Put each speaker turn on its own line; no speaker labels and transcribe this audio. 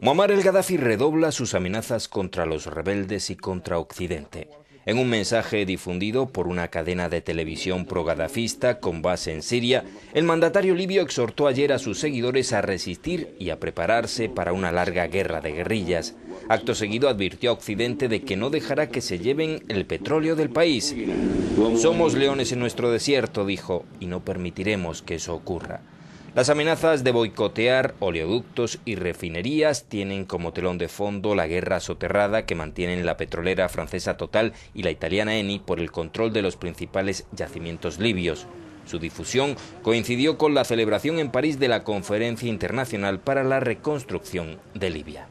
Muammar el Gaddafi redobla sus amenazas contra los rebeldes y contra Occidente. En un mensaje difundido por una cadena de televisión pro-gaddafista con base en Siria, el mandatario libio exhortó ayer a sus seguidores a resistir y a prepararse para una larga guerra de guerrillas. Acto seguido advirtió a Occidente de que no dejará que se lleven el petróleo del país. Somos leones en nuestro desierto, dijo, y no permitiremos que eso ocurra. Las amenazas de boicotear oleoductos y refinerías tienen como telón de fondo la guerra soterrada que mantienen la petrolera francesa Total y la italiana Eni por el control de los principales yacimientos libios. Su difusión coincidió con la celebración en París de la Conferencia Internacional para la Reconstrucción de Libia.